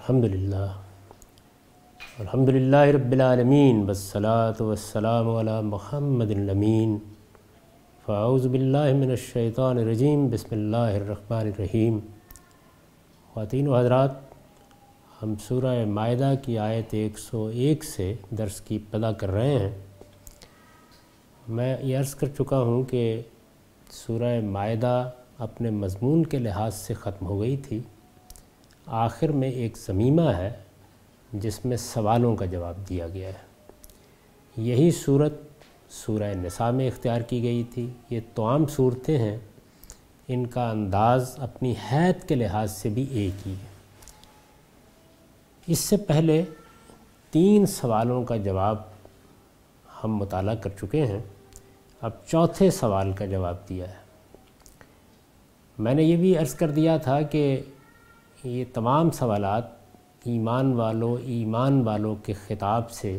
अल्हम्दुलिल्लाह अल्हम्दुलिल्लाह रब्बिलालमीन बसलात वसलाम महमदमीन फ़ाउज़बिल्लाशैतरजीम बसमीम ख़वान हजरात हम सूरह मायदा की आयत 101 से दर्स की पदा कर रहे हैं मैं ये अर्ज़ कर चुका हूँ कि सूरह माह अपने मजमून के लिहाज से ख़त्म हो गई थी आखिर में एक ज़मीमा है जिसमें सवालों का जवाब दिया गया है यही सूरत सूर नसा में इख्तियार की गई थी ये तमाम सूरतें हैं इनका अंदाज़ अपनी हैत के लिहाज से भी एक ही है इससे पहले तीन सवालों का जवाब हम मुताल कर चुके हैं अब चौथे सवाल का जवाब दिया है मैंने ये भी अर्ज़ कर दिया था कि ये तमाम सवाल ईमान वालों ईमान वालों के ख़िताब से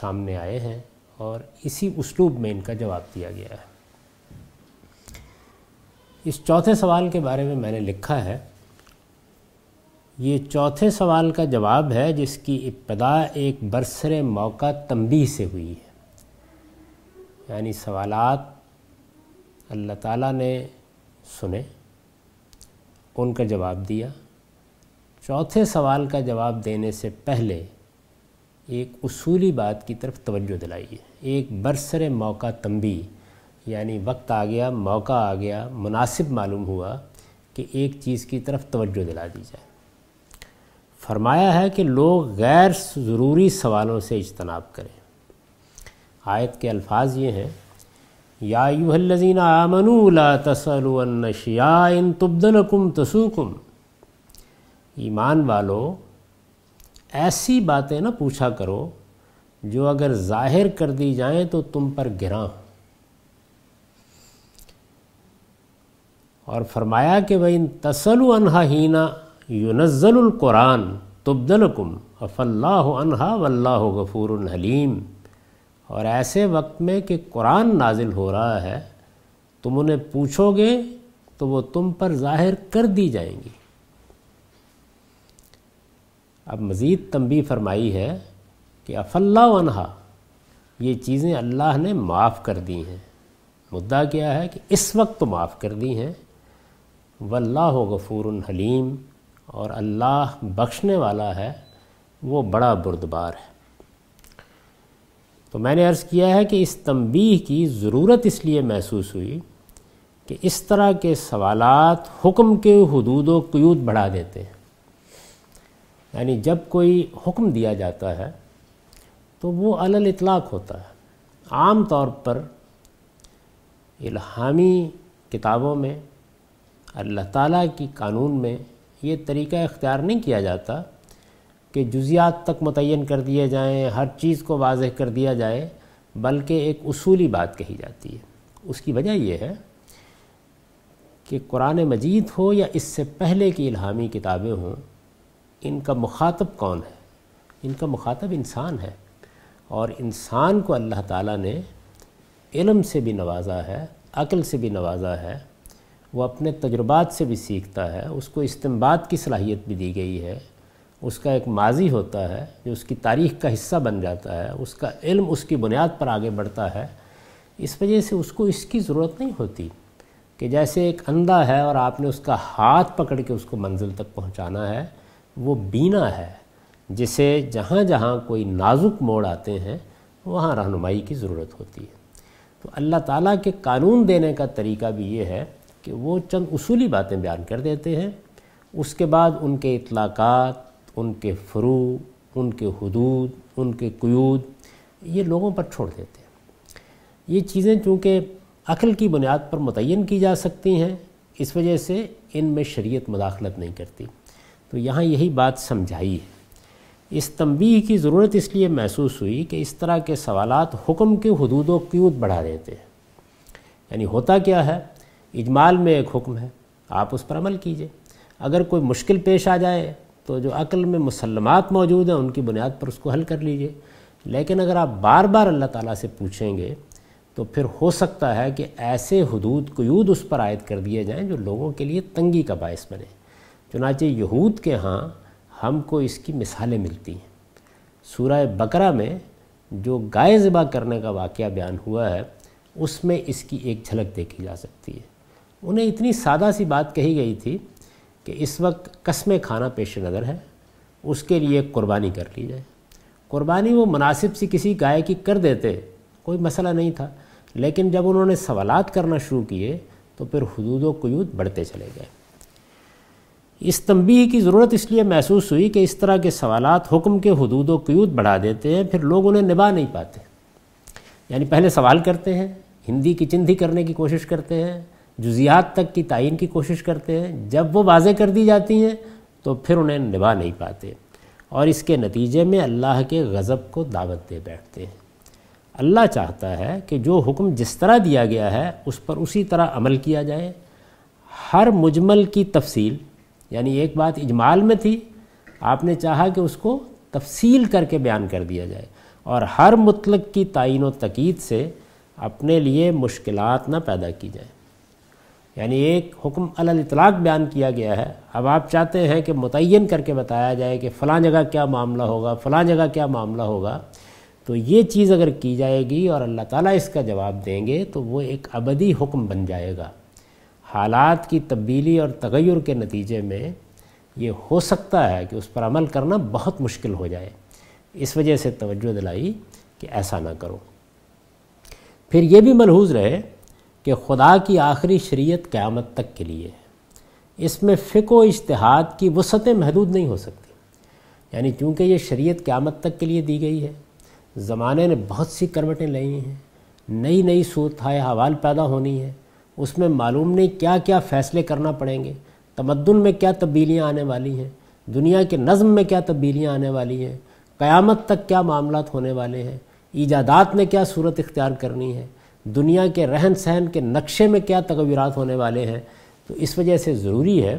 सामने आए हैं और इसी उसलूब में इनका जवाब दिया गया है इस चौथे सवाल के बारे में मैंने लिखा है ये चौथे सवाल का जवाब है जिसकी इब्तदा एक बरसर मौका तंबी से हुई है यानी सवालात अल्लाह ताला ने सुने उनका जवाब दिया चौथे सवाल का जवाब देने से पहले एक उसूली बात की तरफ तवज्जो दिलाई एक बरसर मौका तंबी यानी वक्त आ गया मौका आ गया मुनासिब मालूम हुआ कि एक चीज़ की तरफ तवज्जो दिला दी जाए फरमाया है कि लोग गैर ज़रूरी सवालों से इजतनाब करें आयत के अल्फाज ये हैं यायुहल्लजीन आमनूला तसलुअनशिया इन तुब्दलकुम तसूकुम ईमान वालों ऐसी बातें ना पूछा करो जो अगर जाहिर कर दी जाएं तो तुम पर गिरा और फरमाया कि भाई इन तसलु अनहा हीना युनज़लुल कुरान तुब्दलकुम अफल्लाह अनहा वल्लाह गफ़ूर हलीम और ऐसे वक्त में कि कुरान नाजिल हो रहा है तुम उन्हें पूछोगे तो वो तुम पर जाहिर कर दी जाएंगी अब मज़ीद तंबी फरमाई है कि अफल्ला ये चीज़ें अल्लाह ने माफ़ कर दी हैं मुद्दा क्या है कि इस वक्त तो माफ़ कर दी हैं वल्लाह गफ़ूर हलीम और अल्लाह बख्शने वाला है वो बड़ा बुरदबार है तो मैंने अर्ज़ किया है कि इस तंबी की ज़रूरत इसलिए महसूस हुई कि इस तरह के सवालात हुक्म के हदूद व क्यूद बढ़ा देते हैं यानी जब कोई हुक्म दिया जाता है तो वो अलल इतलाक़ होता है आम तौर पर इल्हामी किताबों में अल्लाह ताला की कानून में ये तरीका इख्तियार नहीं किया जाता कि जुजियात तक मुतन कर दिए जाएँ हर चीज़ को वाजह कर दिया जाए बल्कि एक असूली बात कही जाती है उसकी वजह यह है कि कुरान मजीद हो या इससे पहले की इल्हामी किताबें हों इनका मुखातब कौन है इनका मुखातब इंसान है और इंसान को अल्लाह ताला ने इलम से भी नवाजा है अकल से भी नवाजा है वो अपने तजुर्बात से भी सीखता है उसको इस्तेमाल की सलाहियत भी दी गई है उसका एक माजी होता है जो उसकी तारीख का हिस्सा बन जाता है उसका इल्म उसकी बुनियाद पर आगे बढ़ता है इस वजह से उसको इसकी ज़रूरत नहीं होती कि जैसे एक अंधा है और आपने उसका हाथ पकड़ के उसको मंजिल तक पहुंचाना है वो बीना है जिसे जहाँ जहाँ कोई नाजुक मोड़ आते हैं वहाँ रहनुमाई की ज़रूरत होती है तो अल्लाह ताला के कानून देने का तरीका भी ये है कि वो चंद उसूली बातें बयान कर देते हैं उसके बाद उनके इतलाक़ात उनके फ्रू उनके हदूद उनके क्यूद ये लोगों पर छोड़ देते हैं ये चीज़ें चूँकि अकल की बुनियाद पर मुतन की जा सकती हैं इस वजह से इन में शरीयत मुदाखलत नहीं करती तो यहाँ यही बात समझाई है इस तंबी की ज़रूरत इसलिए महसूस हुई कि इस तरह के सवाल हुक्म के हदूद व क्यूद बढ़ा देते हैं यानी होता क्या है इजमाल में एक हुक्म है आप उस पर अमल कीजिए अगर कोई मुश्किल पेश आ जाए तो जो अक्ल में मुसलमात मौजूद हैं उनकी बुनियाद पर उसको हल कर लीजिए लेकिन अगर आप बार बार अल्लाह ताला से पूछेंगे तो फिर हो सकता है कि ऐसे हदूद कयूद उस पर आयद कर दिए जाएं जो लोगों के लिए तंगी का बायस बने चुनाचे यहूद के यहाँ हमको इसकी मिसालें मिलती हैं सूरह बकरा में जो गाय ज़िबा करने का वाक़ बयान हुआ है उसमें इसकी एक झलक देखी जा सकती है उन्हें इतनी सादा सी बात कही गई थी कि इस वक्त कस्में खाना पेश नज़र है उसके लिए कुर्बानी कर ली जाए कुर्बानी वो मुनासिब सी किसी गाय की कर देते कोई मसला नहीं था लेकिन जब उन्होंने सवाल करना शुरू किए तो फिर हदूद क्यूद बढ़ते चले गए इस तंबी की ज़रूरत इसलिए महसूस हुई कि इस तरह के सवालत हुक्म के हदूद क्यूद बढ़ा देते हैं फिर लोग उन्हें निभा नहीं पाते यानी पहले सवाल करते हैं हिंदी की चिंधी करने की कोशिश करते हैं जुजियात तक की तयन की कोशिश करते हैं जब वो वाज़ कर दी जाती हैं तो फिर उन्हें निभा नहीं पाते और इसके नतीजे में अल्लाह के गज़ब को दावत दे बैठते हैं अल्लाह चाहता है कि जो हुक्म जिस तरह दिया गया है उस पर उसी तरह अमल किया जाए हर मुजमल की तफसील यानी एक बात इजमाल में थी आपने चाहा कि उसको तफसील करके बयान कर दिया जाए और हर मुतलक की तयन व तकीद से अपने लिए मुश्किल ना पैदा की जाए यानी एक हुक्म अल इतलाक़ बयान किया गया है अब आप चाहते हैं कि मुतन करके बताया जाए कि फ़लाँ जगह क्या मामला होगा फ़लाँ जगह क्या मामला होगा तो ये चीज़ अगर की जाएगी और अल्लाह ताला इसका जवाब देंगे तो वो एक अबदी हुक्म बन जाएगा हालात की तब्दीली और तगैर के नतीजे में ये हो सकता है कि उस पर अमल करना बहुत मुश्किल हो जाए इस वजह से तवज्जो दिलाई कि ऐसा ना करो फिर ये भी मलहूज रहे कि खुदा की आखिरी शरीयत क़्यामत तक के लिए है इसमें फ़िको इश्तहाद की वसतें महदूद नहीं हो सकती यानी चूंकि ये शरीयत क़्यामत तक के लिए दी गई है ज़माने ने बहुत सी करवटें ली हैं नई नई सूरत हवाल पैदा होनी है उसमें मालूम नहीं क्या क्या फ़ैसले करना पड़ेंगे तमद्दन में क्या तब्दीलियाँ आने वाली हैं दुनिया के नज़म में क्या तब्दीलियाँ आने वाली हैं क़यामत तक क्या मामला होने वाले हैं ईजादात ने क्या सूरत इख्तियार करनी है दुनिया के रहन सहन के नक्शे में क्या तकवीरत होने वाले हैं तो इस वजह से ज़रूरी है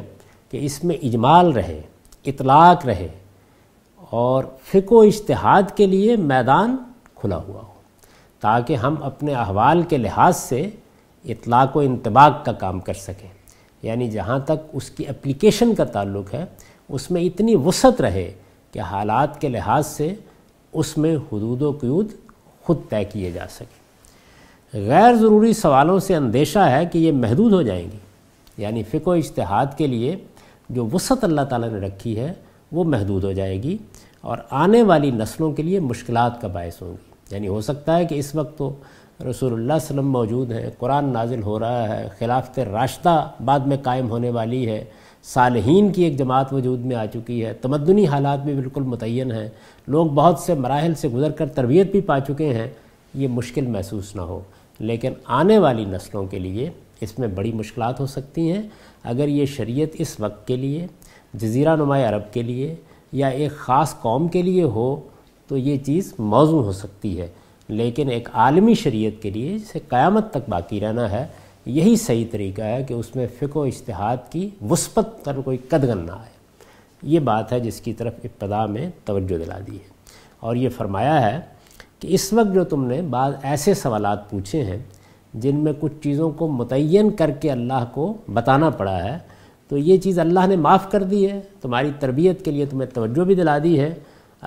कि इसमें इजमाल रहे इतलाक रहे और फ़िको इश्तहाद के लिए मैदान खुला हुआ हो ताकि हम अपने अहवाल के लिहाज से इतलाक़ व इंतबाक का काम कर सकें यानी जहाँ तक उसकी एप्लीकेशन का ताल्लुक है उसमें इतनी वसत रहे कि हालात के लिहाज से उसमें हदूद व क्यूद खुद तय किए जा सकें गैर ज़रूरी सवालों से अंदेशा है कि ये महदूद हो जाएंगी यानी फ़िको इश्तहाद के लिए जो वसत अल्लाह ताला ने रखी है वो महदूद हो जाएगी और आने वाली नस्लों के लिए मुश्किल का बायस होंगी यानी हो सकता है कि इस वक्त तो रसोल्ला वसलम मौजूद हैं कुरान नाजिल हो रहा है खिलाफत राश्ता बाद में कायम होने वाली है सालहीन की एक जमात वजूद में आ चुकी है तमदनी हालात भी बिल्कुल मुतन हैं लोग बहुत से मराहल से गुजर कर तरबियत भी पा चुके हैं ये मुश्किल महसूस ना हो लेकिन आने वाली नस्लों के लिए इसमें बड़ी मुश्किल हो सकती हैं अगर ये शरीयत इस वक्त के लिए जजीरा नुमा अरब के लिए या एक ख़ास कौम के लिए हो तो ये चीज़ मौजू हो सकती है लेकिन एक आलमी शरीयत के लिए जिसे क़्यामत तक बाकी रहना है यही सही तरीका है कि उसमें फ़िको इश्तहाद की वस्बत तर कोई कदगन ना आए ये बात है जिसकी तरफ इब्तदा में तवज्जो दिला दी है और ये फरमाया है कि इस वक्त जो तुमने बाद ऐसे सवाल पूछे हैं जिनमें कुछ चीज़ों को मुतन करके अल्लाह को बताना पड़ा है तो ये चीज़ अल्लाह ने माफ़ कर दी है तुम्हारी तरबियत के लिए तुम्हें तवज्जो भी दिला दी है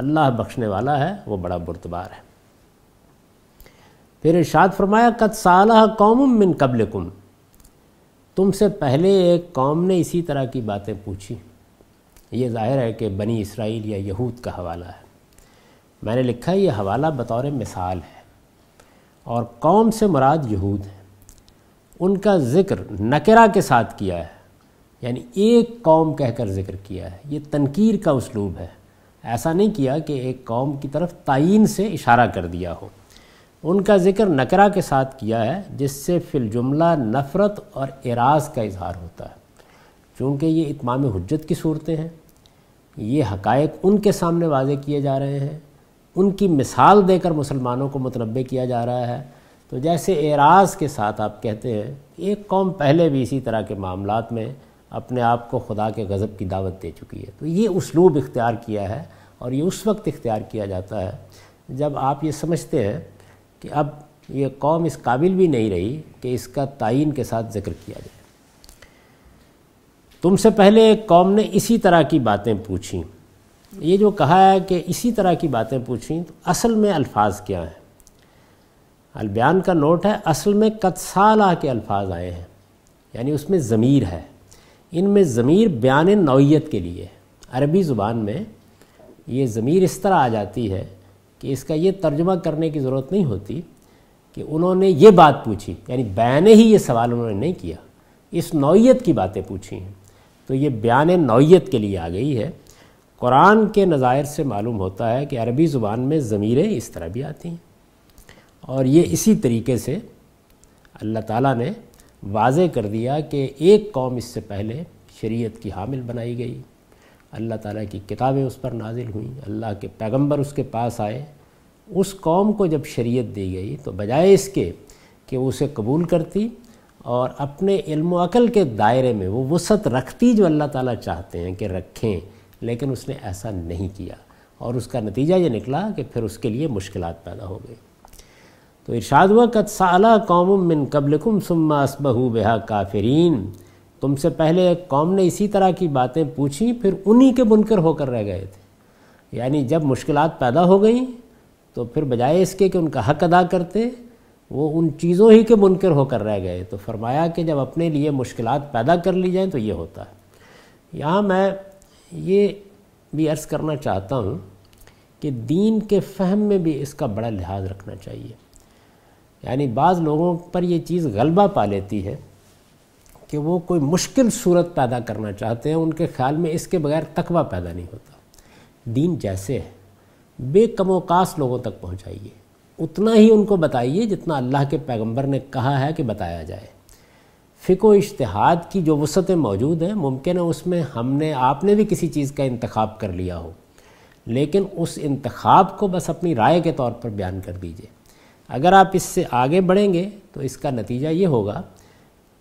अल्लाह बख्शने वाला है वो बड़ा बुरतबार है फिर इर्शाद फरमाया कद साल कौम मिन कबल कुम तुमसे पहले एक कौम ने इसी तरह की बातें पूछी ये ज़ाहिर है कि बनी इसराइल या यहूद का हवाला है मैंने लिखा है ये हवाला बतौर मिसाल है और कौम से मुराद यहूद हैं उनका ज़िक्र नकरा के साथ किया है यानी एक कौम कहकर ज़िक्र किया है ये तनकीर का उसलूब है ऐसा नहीं किया कि एक कौम की तरफ तयन से इशारा कर दिया हो उनका ज़िक्र नकरा के साथ किया है जिससे फिलजुमला नफ़रत और एराज का इजहार होता है चूँकि ये इतमाम हजत की सूरतें हैं ये हकायक उनके सामने वाजे किए जा रहे हैं उनकी मिसाल देकर मुसलमानों को मुतनबे किया जा रहा है तो जैसे एराज के साथ आप कहते हैं एक कौम पहले भी इसी तरह के मामला में अपने आप को खुदा के गज़ब की दावत दे चुकी है तो ये उसलूब इख्तियार किया है और ये उस वक्त इख्तियार किया जाता है जब आप ये समझते हैं कि अब ये कौम इस काबिल भी नहीं रही कि इसका तयन के साथ ज़िक्र किया जाए तुमसे पहले एक कौम ने इसी तरह की बातें पूछी ये जो कहा है कि इसी तरह की बातें पूछी तो असल में अल्फाज क्या हैं अलबयान का नोट है असल में कदसाला के अल्फाज आए हैं यानी उसमें ज़मीर है इनमें ज़मीर बयान नौीयत के लिए अरबी ज़ुबान में ये ज़मीर इस तरह आ जाती है कि इसका ये तर्जुमा करने की ज़रूरत नहीं होती कि उन्होंने ये बात पूछी यानी बयान ही ये सवाल उन्होंने नहीं किया इस नौीयत की बातें पूछी हैं तो ये बयान नौीयत के लिए आ गई है कुरान के नज़ायर से मालूम होता है कि अरबी ज़ुबान में ज़मीरें इस तरह भी आती हैं और ये इसी तरीके से अल्लाह ताला ने वाज कर दिया कि एक कौम इससे पहले शरीयत की हामिल बनाई गई अल्लाह ताला की किताबें उस पर नाजिल हुईं अल्लाह के पैगंबर उसके पास आए उस कौम को जब शरीयत दी गई तो बजाय इसके कि वो उसे कबूल करती और अपने इल्म अकल के दायरे में वो वसत रखती जो अल्लाह ताला चाहते हैं कि रखें लेकिन उसने ऐसा नहीं किया और उसका नतीजा ये निकला कि फिर उसके लिए मुश्किल पैदा हो गई तो इर्शाद हुआ कत साला कौम मिन कबलकुम सुम्मा असबहू बेहा काफरीन तुमसे पहले एक कौम ने इसी तरह की बातें पूछी फिर उन्हीं के बुनकर होकर रह गए थे यानी जब मुश्किल पैदा हो गई तो फिर बजाय इसके कि उनका हक अदा करते वो उन चीज़ों ही के मुनकर होकर रह गए तो फरमाया कि जब अपने लिए मुश्किल पैदा कर ली जाएँ तो ये होता है यहाँ मैं ये भी अर्ज़ करना चाहता हूँ कि दीन के फहम में भी इसका बड़ा लिहाज रखना चाहिए यानी बाज़ लोगों पर ये चीज़ गलबा पा लेती है कि वो कोई मुश्किल सूरत पैदा करना चाहते हैं उनके ख्याल में इसके बगैर तकवा पैदा नहीं होता दीन जैसे है बेकमोकाश लोगों तक पहुँचाइए उतना ही उनको बताइए जितना अल्लाह के पैगम्बर ने कहा है कि बताया जाए फ़िको इश्तहाद की जो वसतें मौजूद हैं मुमकिन है उसमें हमने आपने भी किसी चीज़ का इंतखब कर लिया हो लेकिन उस इंतखब को बस अपनी राय के तौर पर बयान कर दीजिए अगर आप इससे आगे बढ़ेंगे तो इसका नतीजा ये होगा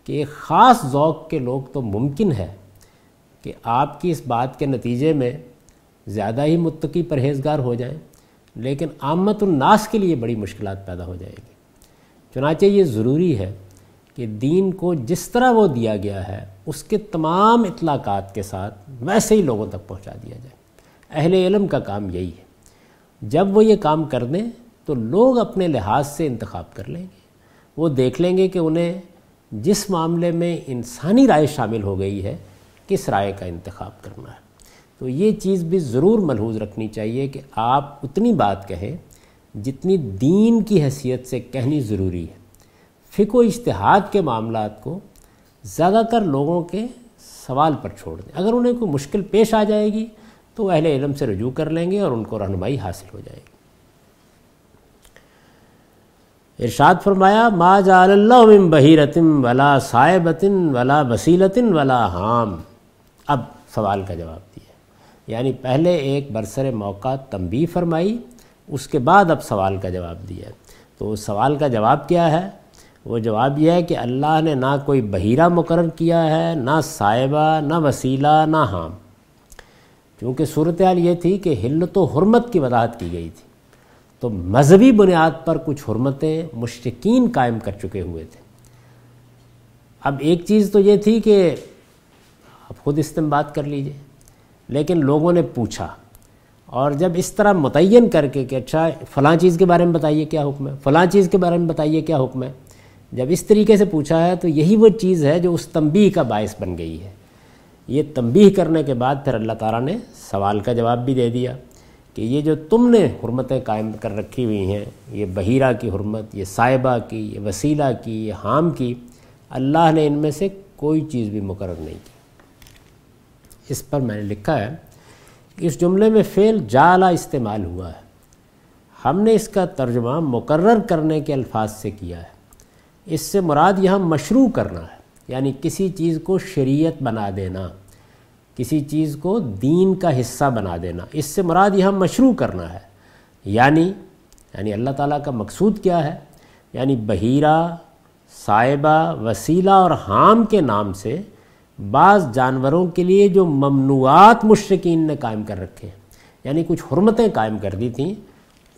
कि एक ख़ास ओक़ के लोग तो मुमकिन है कि आपकी इस बात के नतीजे में ज़्यादा ही मुतकी परहेजगार हो जाएं लेकिन आमतुलनास के लिए बड़ी मुश्किल पैदा हो जाएगी चुनाचे ये ज़रूरी है कि दीन को जिस तरह वो दिया गया है उसके तमाम इतलाक़ात के साथ वैसे ही लोगों तक पहुंचा दिया जाए अहल इलम का काम यही है जब वो ये काम कर दें तो लोग अपने लिहाज से इंतखब कर लेंगे वो देख लेंगे कि उन्हें जिस मामले में इंसानी राय शामिल हो गई है किस राय का इंतखब करना है तो ये चीज़ भी ज़रूर मलहूज रखनी चाहिए कि आप उतनी बात कहें जितनी दीन की हैसियत से कहनी ज़रूरी है फ़िको इश्तहाद के मामला को ज़्यादातर लोगों के सवाल पर छोड़ दें अगर उन्हें कोई मुश्किल पेश आ जाएगी तो अहल इलम से रजू कर लेंगे और उनको रहनमाई हासिल हो जाएगी इरशाद फरमाया मा जाम बहीरतिन वला साबतिन वला बसीलतिन वला हाम अब सवाल का जवाब दिया यानी पहले एक बरसर मौका तंबी फरमाई उसके बाद अब सवाल का जवाब दिया तो सवाल का जवाब क्या है वो जवाब यह है कि अल्लाह ने ना कोई बहीरा मुकर किया है ना साहिबा ना वसीला ना हाम क्योंकि सूरत हाल ये थी कि हिल तो हरमत की वजाहत की गई थी तो मजहबी बुनियाद पर कुछ हरमतें मुश्किन कायम कर चुके हुए थे अब एक चीज़ तो ये थी कि आप ख़ुद बात कर लीजिए लेकिन लोगों ने पूछा और जब इस तरह मुतन करके कि अच्छा फ़लाँ चीज़ के बारे में बताइए क्या हुक्म है फ़लाँ चीज़ के बारे में बताइए क्या हुक्म है जब इस तरीके से पूछा है तो यही वो चीज़ है जो उस तंबी का बायस बन गई है ये तंबी करने के बाद फिर अल्लाह ताला ने सवाल का जवाब भी दे दिया कि ये जो तुमने हरमतें कायम कर रखी हुई हैं ये बहीरा की हरमत ये साहिबा की ये वसीला की ये हाम की अल्लाह ने इनमें से कोई चीज़ भी मुकर नहीं की इस पर मैंने लिखा है कि इस जुमले में फ़ेल जाला इस्तेमाल हुआ है हमने इसका तर्जुमा मुकर करने के अल्फाज से किया है इससे मुराद यहाँ मशरू करना है यानी किसी चीज़ को शरीयत बना देना किसी चीज़ को दीन का हिस्सा बना देना इससे मुराद यहाँ मशरू करना है यानी यानी अल्लाह ताला का मकसूद क्या है यानी बहीरा साहिबा वसीला और हाम के नाम से बाज़ जानवरों के लिए जो ममनुआत मुश्किन ने कायम कर रखे हैं यानी कुछ हरमतें कायम कर दी थी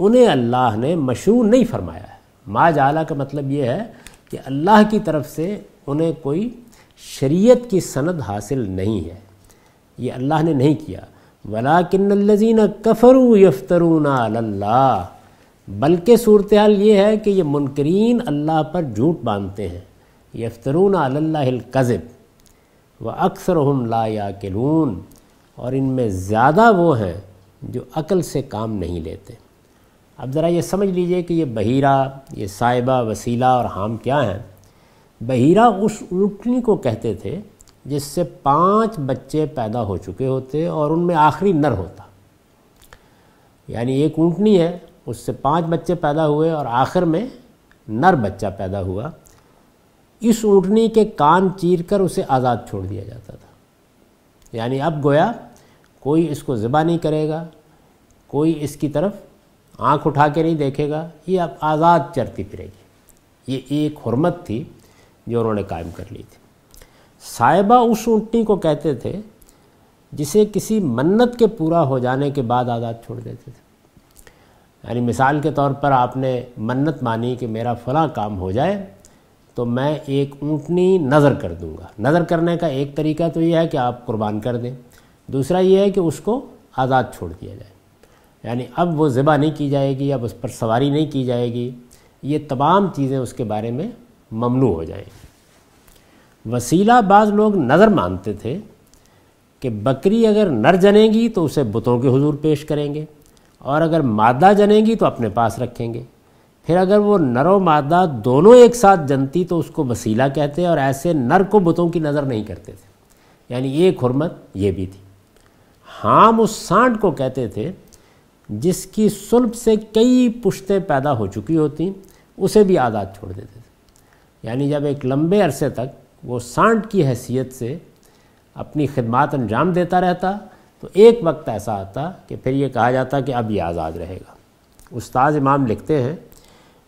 उन्हें अल्लाह ने मशरू नहीं फरमाया है मा जाला का मतलब ये है कि अल्लाह की तरफ से उन्हें कोई शरीयत की सनद हासिल नहीं है ये अल्लाह ने नहीं किया वलाकिन कफ़रू यफ्तरून अल्लाह बल्कि सूरत हाल ये है कि ये मुनकरीन अल्लाह पर झूठ बांधते हैं यफ्तरून अल्लाकज़ब व अक्सर हम ला याकिलून और इनमें ज़्यादा वो हैं जो अकल से काम नहीं लेते अब ज़रा ये समझ लीजिए कि ये बहीरा ये साहिबा वसीला और हाम क्या हैं बहीरा उस ऊँटनी को कहते थे जिससे पांच बच्चे पैदा हो चुके होते और उनमें आखिरी नर होता यानी एक ऊँटनी है उससे पांच बच्चे पैदा हुए और आखिर में नर बच्चा पैदा हुआ इस ऊँटनी के कान चीर कर उसे आज़ाद छोड़ दिया जाता था यानी अब गोया कोई इसको ज़िबा नहीं करेगा कोई इसकी तरफ आंख उठा के नहीं देखेगा ये आप आज़ाद चरती फिरेगी ये एक हरमत थी जो उन्होंने कायम कर ली थी साहिबा उस ऊँटनी को कहते थे जिसे किसी मन्नत के पूरा हो जाने के बाद आज़ाद छोड़ देते थे यानी मिसाल के तौर पर आपने मन्नत मानी कि मेरा फला काम हो जाए तो मैं एक ऊँटनी नज़र कर दूंगा नज़र करने का एक तरीका तो यह है कि आप कुर्बान कर दें दूसरा ये है कि उसको आज़ाद छोड़ दिया जाए यानी अब वो ज़िबा नहीं की जाएगी अब उस पर सवारी नहीं की जाएगी ये तमाम चीज़ें उसके बारे में ममनू हो जाएंगी वसीला बाज़ लोग नज़र मानते थे कि बकरी अगर नर जनेगी तो उसे बुतों के हुजूर पेश करेंगे और अगर मादा जनेगी तो अपने पास रखेंगे फिर अगर वो नर और मादा दोनों एक साथ जनती तो उसको वसीला कहते और ऐसे नर को बुतों की नज़र नहीं करते थे यानी एक हरमत ये भी थी हाम उस सांड को कहते थे जिसकी सुल्ब से कई पुश्तें पैदा हो चुकी होती उसे भी आज़ाद छोड़ देते थे यानी जब एक लंबे अरसे तक वो सांड की हैसियत से अपनी खिदमात अंजाम देता रहता तो एक वक्त ऐसा आता कि फिर ये कहा जाता कि अब ये आज़ाद रहेगा उस्ताज इमाम लिखते हैं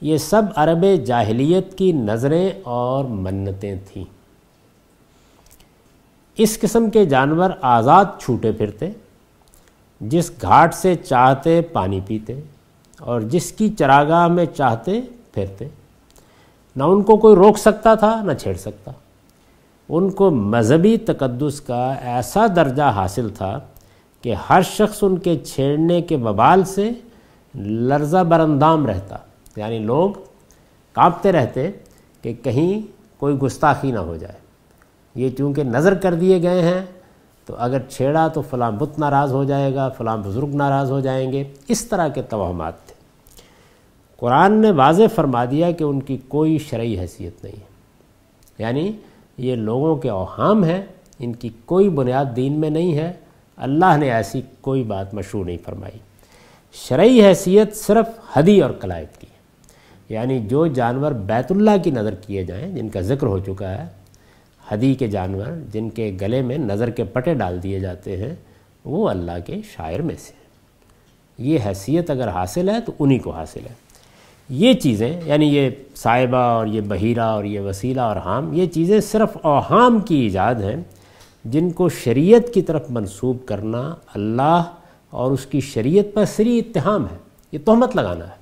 ये सब अरब जाहलीत की नज़रें और मन्नतें थीं इस किस्म के जानवर आज़ाद छूटे फिरते जिस घाट से चाहते पानी पीते और जिसकी चरागाह में चाहते फिरते ना उनको कोई रोक सकता था ना छेड़ सकता उनको मजहबी तकद्दस का ऐसा दर्जा हासिल था कि हर शख्स उनके छेड़ने के बबाल से लर्जा बरंदाम रहता यानी लोग कांपते रहते कि कहीं कोई गुस्ताखी ना हो जाए ये चूँकि नज़र कर दिए गए हैं तो अगर छेड़ा तो फ़लाँ बुत नाराज़ हो जाएगा फ़लाँ बुज़ुर्ग नाराज़ हो जाएंगे इस तरह के तोहमात थे कुरान ने वाज फरमा दिया कि उनकी कोई शरी हैसियत नहीं है यानी ये लोगों के अहम हैं इनकी कोई बुनियाद दीन में नहीं है अल्लाह ने ऐसी कोई बात मशहूर नहीं फरमाई शर्य हैसियत सिर्फ हदी और कलायत की है यानी जो जानवर बैतुल्ला की नज़र किए जाएँ जिनका जिक्र हो चुका है हदी के जानवर जिनके गले में नज़र के पटे डाल दिए जाते हैं वो अल्लाह के शायर में से ये हैसियत अगर हासिल है तो उन्हीं को हासिल है ये चीज़ें यानी ये साहिबा और ये बहीरा और ये वसीला और हाम ये चीज़ें सिर्फ़ अहाम की ईजाद हैं जिनको शरीयत की तरफ मंसूब करना अल्लाह और उसकी शरीयत पर सरी इतहाम है ये तहमत लगाना है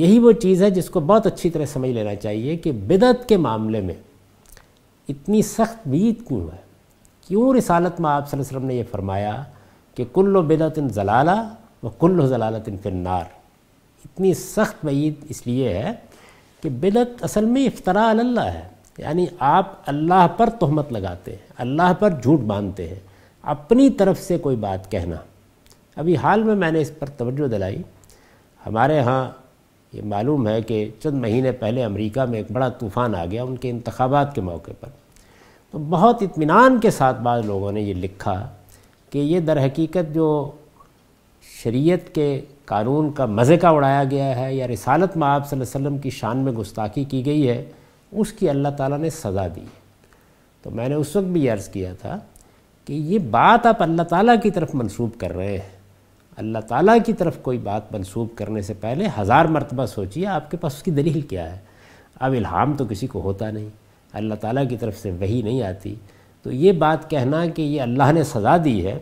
यही वो चीज़ है जिसको बहुत अच्छी तरह समझ लेना चाहिए कि बिदत के मामले में इतनी सख्त बीत क्यों है क्यों रिसालत में आप वसल्लम ने यह फरमाया कि कुल्ल बेदतिन जलाला व कुल्लो जलालतिन नार इतनी सख्त बीत इसलिए है कि बिदत असल में इफ्तरा अल्लाह है यानी आप अल्लाह पर तहमत लगाते हैं अल्लाह पर झूठ बांधते हैं अपनी तरफ से कोई बात कहना अभी हाल में मैंने इस पर तवज्जो दिलाई हमारे यहाँ ये मालूम है कि चंद महीने पहले अमेरिका में एक बड़ा तूफ़ान आ गया उनके इंतबात के मौके पर तो बहुत इत्मीनान के साथ बाद लोगों ने ये लिखा कि ये दर हकीकत जो शरीयत के कानून का मज़े का उड़ाया गया है या रिसालत में आप वसम की शान में गुस्ताखी की गई है उसकी अल्लाह ताला ने सज़ा दी तो मैंने उस वक्त भी अर्ज़ किया था कि ये बात आप अल्लाह ताला की तरफ मंसूब कर रहे हैं अल्लाह ताला की तरफ कोई बात मनसूब करने से पहले हज़ार मरतबा सोचिए आपके पास उसकी दलील क्या है अब इल्हाम तो किसी को होता नहीं अल्लाह ताला की तरफ से वही नहीं आती तो ये बात कहना कि ये अल्लाह ने सज़ा दी है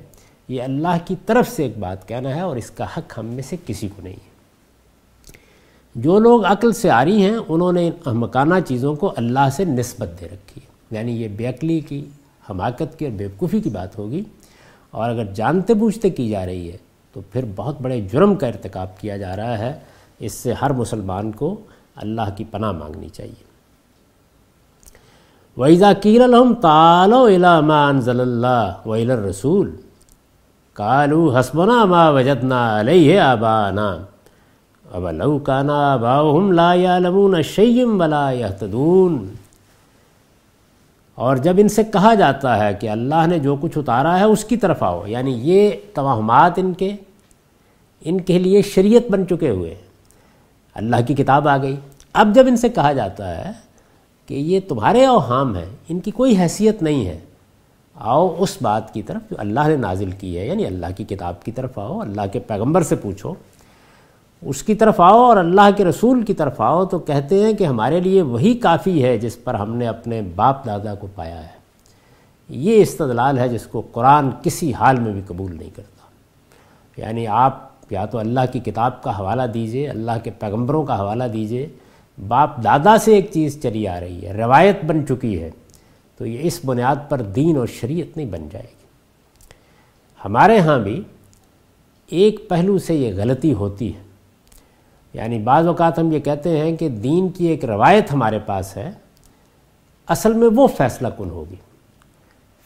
ये अल्लाह की तरफ से एक बात कहना है और इसका हक हम में से किसी को नहीं है जो लोग अक्ल से आ रही हैं उन्होंने इन अहमकाना चीज़ों को अल्लाह से नस्बत दे रखी है यानी ये बेअली की हमाकत की और बेवकूफ़ी की बात होगी और अगर जानते बूझते की जा रही है तो फिर बहुत बड़े जुर्म का इरतकब किया जा रहा है इससे हर मुसलमान को अल्लाह की पनाह मांगनी चाहिए वैज़ा कीरम तालो इलामानजल्ला वही रसूल कालू हसमना मा वजतना अलह आबाना अब लऊ काना आबाहम ला यालमून शयम वला यहतदून और जब इनसे कहा जाता है कि अल्लाह ने जो कुछ उतारा है उसकी तरफ आओ यानी ये तोहमात इनके इनके लिए शरीयत बन चुके हुए अल्लाह की किताब आ गई अब जब इनसे कहा जाता है कि ये तुम्हारे और हाम हैं इनकी कोई हैसियत नहीं है आओ उस बात की तरफ जो अल्लाह ने नाजिल की है यानी अल्लाह की किताब की तरफ आओ अल्लाह के पैगम्बर से पूछो उसकी तरफ आओ और अल्लाह के रसूल की तरफ आओ तो कहते हैं कि हमारे लिए वही काफ़ी है जिस पर हमने अपने बाप दादा को पाया है ये इस्तलाल है जिसको कुरान किसी हाल में भी कबूल नहीं करता यानी आप या तो अल्लाह की किताब का हवाला दीजिए अल्लाह के पैगम्बरों का हवाला दीजिए बाप दादा से एक चीज़ चली आ रही है रवायत बन चुकी है तो ये इस बुनियाद पर दीन और शरीयत नहीं बन जाएगी हमारे यहाँ भी एक पहलू से ये गलती होती है यानी बाज़ अवत हम ये कहते हैं कि दीन की एक रवायत हमारे पास है असल में वो फ़ैसला कन होगी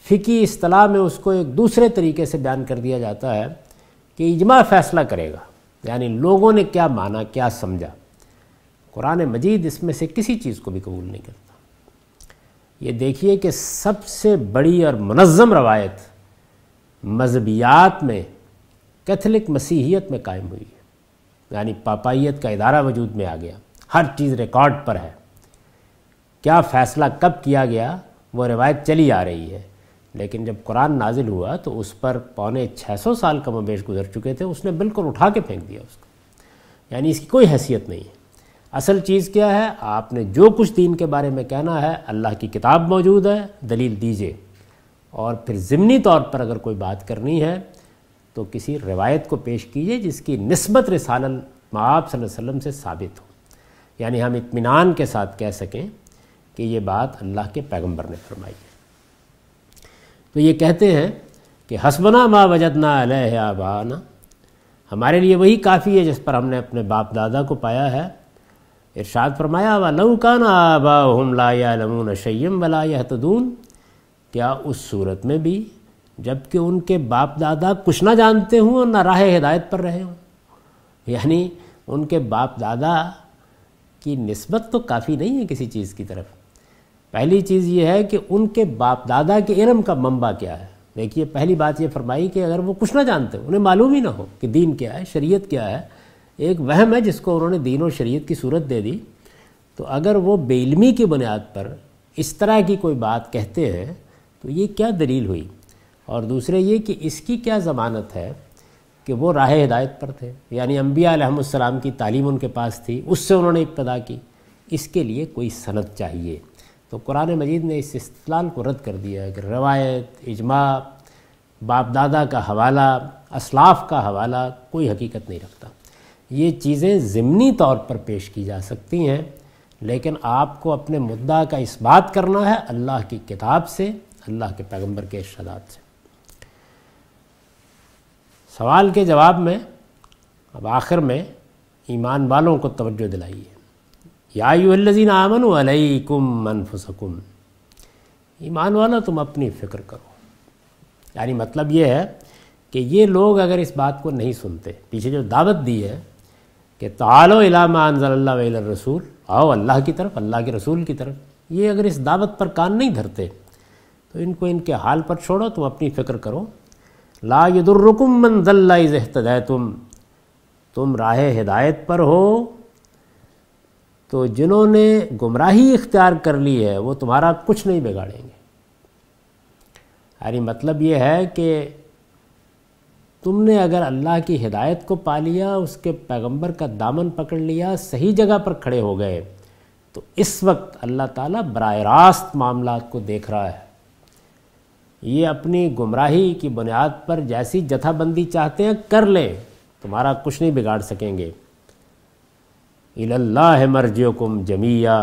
फ़िकी असलाह में उसको एक दूसरे तरीके से बयान कर दिया जाता है कि इजमा फ़ैसला करेगा यानी लोगों ने क्या माना क्या समझा कुरान मजीद इसमें से किसी चीज़ को भी कबूल नहीं करता ये देखिए कि सबसे बड़ी और मनज़म रवायत मजहबियात में कैथलिक मसीहियत में कायम हुई है यानी पापाइत का इदारा वजूद में आ गया हर चीज़ रिकॉर्ड पर है क्या फ़ैसला कब किया गया वो रिवायत चली आ रही है लेकिन जब कुरान नाजिल हुआ तो उस पर पौने 600 साल का वेश गुजर चुके थे उसने बिल्कुल उठा के फेंक दिया उसको यानी इसकी कोई हैसियत नहीं है असल चीज़ क्या है आपने जो कुछ दीन के बारे में कहना है अल्लाह की किताब मौजूद है दलील दीजिए और फिर ज़मनी तौर पर अगर कोई बात करनी है तो किसी रिवायत को पेश कीजिए जिसकी नस्बत रसाल आप वसम से साबित हो यानी हम इत्मीनान के साथ कह सकें कि ये बात अल्लाह के पैगंबर ने फरमाई है तो ये कहते हैं कि हसबना माँ वजदना अलह आबाना हमारे लिए वही काफ़ी है जिस पर हमने अपने बाप दादा को पाया है इरशाद फरमाया वा लऊ काना आबा हम ला या लमून शैम वला तदून क्या उस सूरत में भी जबकि उनके बाप दादा कुछ ना जानते हों और ना राह हिदायत पर रहे हों यानी उनके बाप दादा की नस्बत तो काफ़ी नहीं है किसी चीज़ की तरफ पहली चीज़ ये है कि उनके बाप दादा के इलम का मंबा क्या है देखिए पहली बात ये फरमाई कि अगर वो कुछ ना जानते उन्हें मालूम ही ना हो कि दीन क्या है शरीयत क्या है एक वहम है जिसको उन्होंने दीन और शरीयत की सूरत दे दी तो अगर वो बेलमी की बुनियाद पर इस तरह की कोई बात कहते हैं तो ये क्या दलील हुई और दूसरे ये कि इसकी क्या ज़मानत है कि वो राह हिदायत पर थे यानी अम्बिया की तालीम उनके पास थी उससे उन्होंने इब्तदा की इसके लिए कोई सनत चाहिए तो कुरान मजीद ने इस इस्तलाल को रद्द कर दिया है कि रवायत इजमा बाप दादा का हवाला असलाफ का हवाला कोई हकीकत नहीं रखता ये चीज़ें ज़मनी तौर पर पेश की जा सकती हैं लेकिन आपको अपने मुद्दा का इस बात करना है अल्लाह की किताब से अल्लाह के पैगम्बर के इर्शादात से सवाल के जवाब में अब आखिर में ईमान वालों को तवज्जो दिलाइए यायुल्लिन आमन अलैकुम अनफुसकुम ईमान वाला तुम अपनी फ़िक्र करो यानी मतलब ये है कि ये लोग अगर इस बात को नहीं सुनते पीछे जो दावत दी है कि तालो इलामान रसूल आओ अल्लाह की तरफ अल्लाह के रसूल की तरफ ये अगर इस दावत पर कान नहीं धरते तो इनको इनके हाल पर छोड़ो तुम अपनी फ़िक्र करो ला यदुर्रुकुम मन तुम तुम राह हिदायत पर हो तो जिन्होंने गुमराही इख्तियार कर ली है वो तुम्हारा कुछ नहीं बिगाड़ेंगे अरे मतलब ये है कि तुमने अगर अल्लाह की हिदायत को पा लिया उसके पैगंबर का दामन पकड़ लिया सही जगह पर खड़े हो गए तो इस वक्त अल्लाह ताला बर रास्त मामला को देख रहा है ये अपनी गुमराही की बुनियाद पर जैसी जथाबंदी चाहते हैं कर लें तुम्हारा कुछ नहीं बिगाड़ सकेंगे इल्लाह कुम जमिया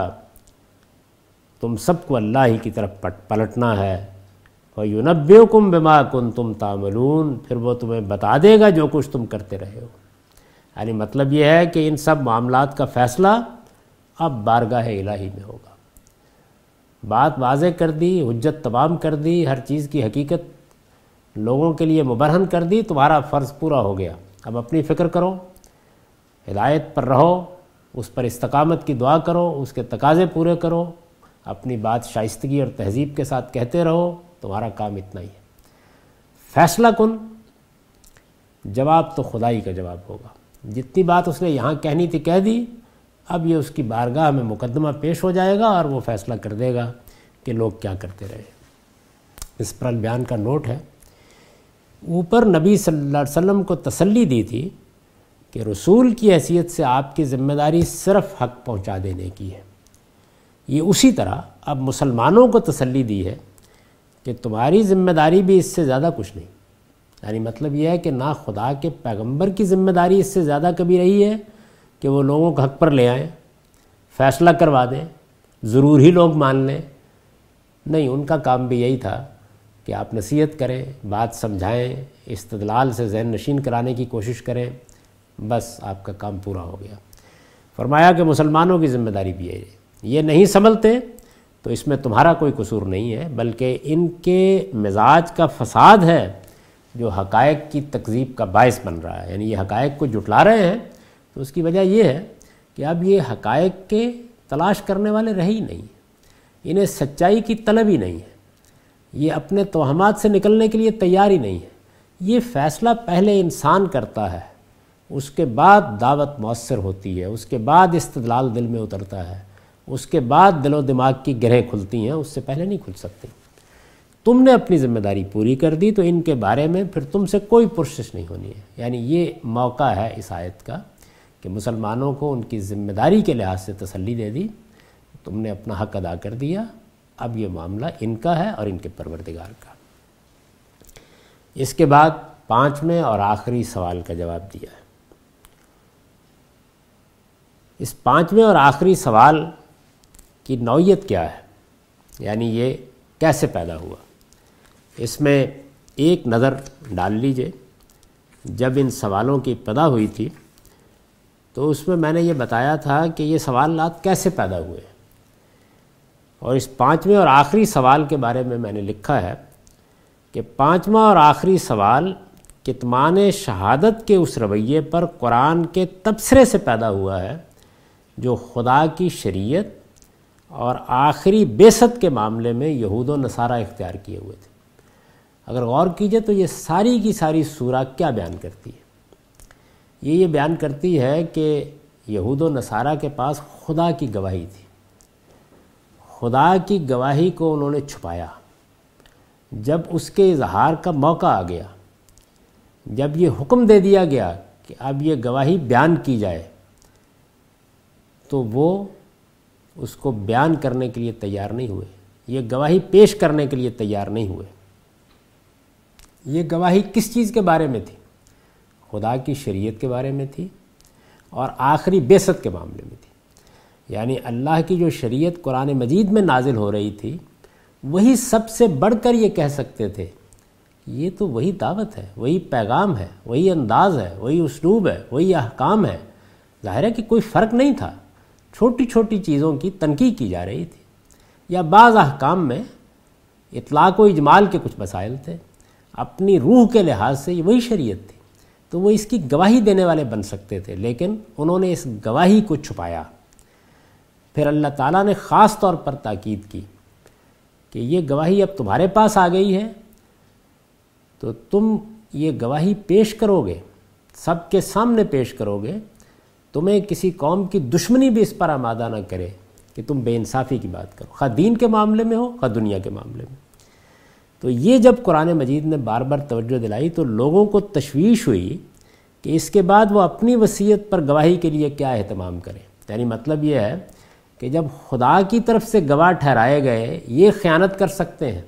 तुम सबको अल्लाह ही की तरफ पट पलटना है और कुम बिमा कुन तुम तामलून फिर वो तुम्हें बता देगा जो कुछ तुम करते रहे हो यानी मतलब ये है कि इन सब मामला का फ़ैसला अब बारगाह इलाही में होगा बात वाजे कर दी हजत तमाम कर दी हर चीज़ की हकीकत लोगों के लिए मुबरहन कर दी तुम्हारा फ़र्ज़ पूरा हो गया अब अपनी फ़िक्र करो हिदायत पर रहो उस पर इस्तकामत की दुआ करो उसके तकाजे पूरे करो अपनी बात शाइस्तगी और तहजीब के साथ कहते रहो तुम्हारा काम इतना ही है फैसला कन जवाब तो खुदाई का जवाब होगा जितनी बात उसने यहाँ कहनी थी कह दी अब ये उसकी बारगाह में मुकदमा पेश हो जाएगा और वो फैसला कर देगा कि लोग क्या करते रहे इस पर बयान का नोट है ऊपर नबी सल्लल्लाहु अलैहि वसल्लम को तसल्ली दी थी कि रसूल की हैसियत से आपकी ज़िम्मेदारी सिर्फ हक पहुंचा देने की है ये उसी तरह अब मुसलमानों को तसल्ली दी है कि तुम्हारी ज़िम्मेदारी भी इससे ज़्यादा कुछ नहीं यानी मतलब यह है कि ना खुदा के पैगंबर की ज़िम्मेदारी इससे ज़्यादा कभी रही है कि वो लोगों के हक पर ले आएँ फैसला करवा दें ज़रूर ही लोग मान लें नहीं उनका काम भी यही था कि आप नसीहत करें बात समझाएं इस्तलाल से जहन नशीन कराने की कोशिश करें बस आपका काम पूरा हो गया फरमाया कि मुसलमानों की जिम्मेदारी भी है ये नहीं संभलते तो इसमें तुम्हारा कोई कसूर नहीं है बल्कि इनके मिजाज का फसाद है जो हकायक की तकजीब का बायस बन रहा है यानी ये हकायक को जुटला रहे हैं तो उसकी वजह यह है कि अब ये हकायक के तलाश करने वाले रहे ही नहीं इन्हें सच्चाई की तलब ही नहीं है ये अपने तोहमात से निकलने के लिए तैयार ही नहीं है ये फ़ैसला पहले इंसान करता है उसके बाद दावत मौसर होती है उसके बाद इस्तलाल दिल में उतरता है उसके बाद दिलो दिमाग की ग्रहें खुलती हैं उससे पहले नहीं खुल सकती तुमने अपनी जिम्मेदारी पूरी कर दी तो इनके बारे में फिर तुमसे कोई पुरशिश नहीं होनी है यानी ये मौका है इस आयत का कि मुसलमानों को उनकी ज़िम्मेदारी के लिहाज से तसल्ली दे दी तुमने अपना हक अदा कर दिया अब ये मामला इनका है और इनके परवरदिगार का इसके बाद पाँचवें और आखिरी सवाल का जवाब दिया है इस पाँचवें और आखिरी सवाल की नौीयत क्या है यानी ये कैसे पैदा हुआ इसमें एक नज़र डाल लीजिए जब इन सवालों की पैदा हुई थी तो उसमें मैंने ये बताया था कि ये सवालत कैसे पैदा हुए और इस पांचवें और आखिरी सवाल के बारे में मैंने लिखा है कि पांचवा और आखिरी सवाल कितमान शहादत के उस रवैये पर कुरान के तबसरे से पैदा हुआ है जो खुदा की शरीयत और आखिरी बेसत के मामले में यहूद नसारा इख्तियार किए हुए थे अगर गौर कीजिए तो ये सारी की सारी सूरा क्या बयान करती है ये ये बयान करती है कि यहूद नसारा के पास खुदा की गवाही थी खुदा की गवाही को उन्होंने छुपाया जब उसके इजहार का मौका आ गया जब ये हुक्म दे दिया गया कि अब ये गवाही बयान की जाए तो वो उसको बयान करने के लिए तैयार नहीं हुए ये गवाही पेश करने के लिए तैयार नहीं हुए ये गवाही किस चीज़ के बारे में थी खुदा की शरीयत के बारे में थी और आखिरी बेसत के मामले में थी यानी अल्लाह की जो शरीयत कुरान मजीद में नाजिल हो रही थी वही सबसे बढ़कर ये कह सकते थे ये तो वही दावत है वही पैगाम है वही अंदाज़ है वही उसलूब है वही अहकाम है ज़ाहिर है कि कोई फ़र्क नहीं था छोटी छोटी चीज़ों की तनकी की जा रही थी या बाज़ अहकाम में इतलाक़ व इजमाल के कुछ मसाइल थे अपनी रूह के लिहाज से ये वही शरीयत थी तो वो इसकी गवाही देने वाले बन सकते थे लेकिन उन्होंने इस गवाही को छुपाया फिर अल्लाह ताला ने ख़ास तौर पर ताकीद की कि ये गवाही अब तुम्हारे पास आ गई है तो तुम ये गवाही पेश करोगे सबके सामने पेश करोगे तुम्हें किसी कौम की दुश्मनी भी इस पर आमादा ना करे कि तुम बेइंसाफ़ी की बात करो खा दीन के मामले में हो खा दुनिया के मामले में तो ये जब कुरान मजीद ने बार बार तवज्जो दिलाई तो लोगों को तशवीश हुई कि इसके बाद वो अपनी वसीयत पर गवाही के लिए क्या अहतमाम करें यानी मतलब ये है कि जब खुदा की तरफ से गवाह ठहराए गए ये ख़यानत कर सकते हैं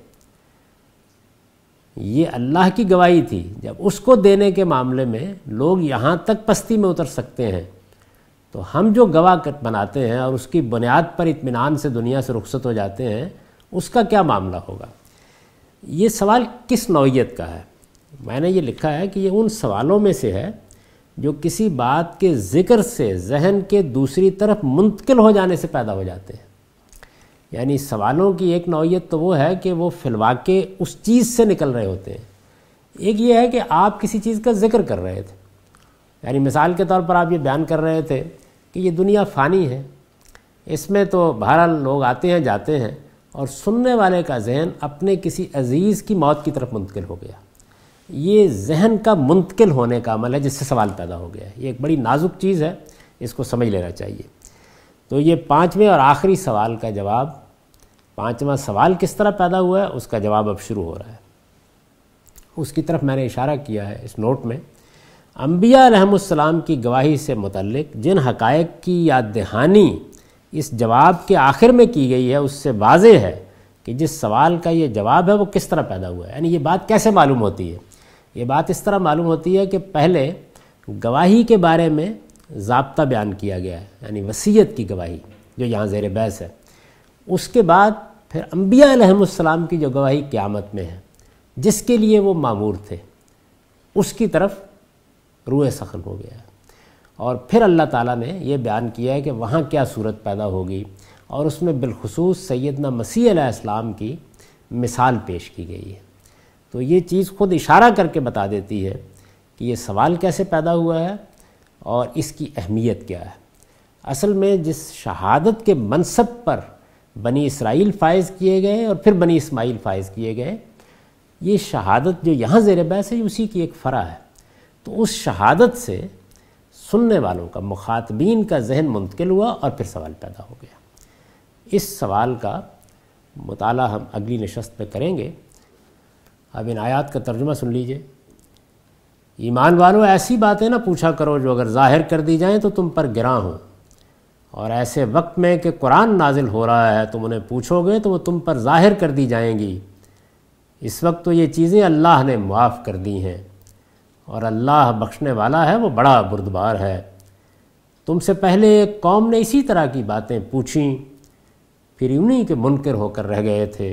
ये अल्लाह की गवाही थी जब उसको देने के मामले में लोग यहाँ तक पस्ती में उतर सकते हैं तो हम जो गवाह बनाते हैं और उसकी बुनियाद पर इतमान से दुनिया से रुखसत हो जाते हैं उसका क्या मामला होगा ये सवाल किस नौीयत का है मैंने ये लिखा है कि ये उन सवालों में से है जो किसी बात के ज़िक्र से जहन के दूसरी तरफ मुंतकिल हो जाने से पैदा हो जाते हैं यानी सवालों की एक नौीयत तो वो है कि वो फिलवा के उस चीज़ से निकल रहे होते हैं एक ये है कि आप किसी चीज़ का जिक्र कर रहे थे यानी मिसाल के तौर पर आप ये बयान कर रहे थे कि ये दुनिया फ़ानी है इसमें तो बहरहाल लोग आते हैं जाते हैं और सुनने वाले का जहन अपने किसी अजीज़ की मौत की तरफ मुंतकिल हो गया ये जहन का मुंतकिल होने का अमल है जिससे सवाल पैदा हो गया है ये एक बड़ी नाजुक चीज़ है इसको समझ लेना चाहिए तो ये पाँचवें और आखिरी सवाल का जवाब पाँचवा सवाल किस तरह पैदा हुआ है उसका जवाब अब शुरू हो रहा है उसकी तरफ मैंने इशारा किया है इस नोट में अम्बिया रहमसलाम की गवाही से मुतलक जिन हकायक की याद दहानी इस जवाब के आखिर में की गई है उससे वाज है कि जिस सवाल का ये जवाब है वो किस तरह पैदा हुआ है यानी ये बात कैसे मालूम होती है ये बात इस तरह मालूम होती है कि पहले गवाही के बारे में जबता बयान किया गया है यानी वसीयत की गवाही जो यहाँ जेर बहस है उसके बाद फिर अम्बिया की जो गवाही क़्यामत में है जिसके लिए वो मामूर थे उसकी तरफ रूए सखन हो गया है और फिर अल्लाह ताला ने यह बयान किया है कि वहाँ क्या सूरत पैदा होगी और उसमें बिलखसूस सैदना मसीह इस्लाम की मिसाल पेश की गई है तो ये चीज़ खुद इशारा करके बता देती है कि ये सवाल कैसे पैदा हुआ है और इसकी अहमियत क्या है असल में जिस शहादत के मनसब पर बनी इसराइल फ़ायज़ किए गए और फिर बनी इस्माइल फ़ायज़ किए गए ये शहादत जो यहाँ ज़ेर बैस है उसी की एक फ़रा है तो उस शहादत से सुनने वालों का मुखातबीन का जहन मुंतकिल हुआ और फिर सवाल पैदा हो गया इस सवाल का मताल हम अगली नशस्त में करेंगे अब इन आयात का तर्जुमा सुन लीजिए ईमान वालों ऐसी बातें ना पूछा करो जो अगर जाहिर कर दी जाएँ तो तुम पर गिरा हो और ऐसे वक्त में कि कुरान नाजिल हो रहा है तुम उन्हें पूछोगे तो वो तुम पर जाहिर कर दी जाएंगी इस वक्त तो ये चीज़ें अल्लाह ने माफ़ कर दी हैं और अल्लाह बख्शने वाला है वो बड़ा बुरदबार है तुमसे पहले एक कौम ने इसी तरह की बातें पूछी फिर उन्हीं के मुनकर होकर रह गए थे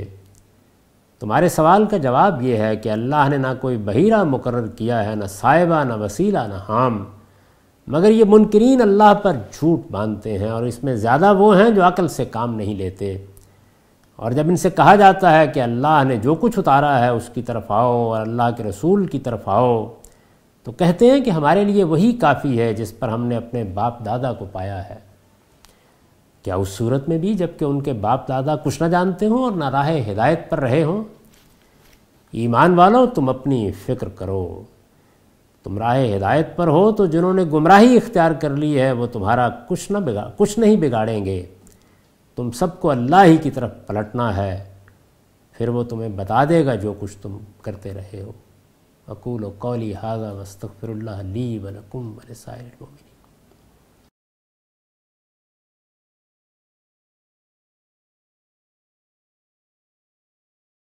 तुम्हारे सवाल का जवाब ये है कि अल्लाह ने ना कोई बहिरा मुकर किया है ना साहिबा ना वसीला ना हाम मगर ये मुनकरीन अल्लाह पर झूठ बांधते हैं और इसमें ज़्यादा वो हैं जो अकल से काम नहीं लेते और जब इनसे कहा जाता है कि अल्लाह ने जो कुछ उतारा है उसकी तरफ आओ और अल्लाह के रसूल की तरफ आओ तो कहते हैं कि हमारे लिए वही काफ़ी है जिस पर हमने अपने बाप दादा को पाया है क्या उस सूरत में भी जबकि उनके बाप दादा कुछ ना जानते हों और ना राह हिदायत पर रहे हों ईमान वालों तुम अपनी फ़िक्र करो तुम राह हिदायत पर हो तो जिन्होंने गुमराही इख्तियार कर ली है वो तुम्हारा कुछ ना बिगाड़ कुछ नहीं बिगाड़ेंगे तुम सबको अल्लाह ही की तरफ पलटना है फिर वो तुम्हें बता देगा जो कुछ तुम करते रहे हो अकूल कौली हागा वस्तफ़िर ली वलकुम वलसाइल मोमिन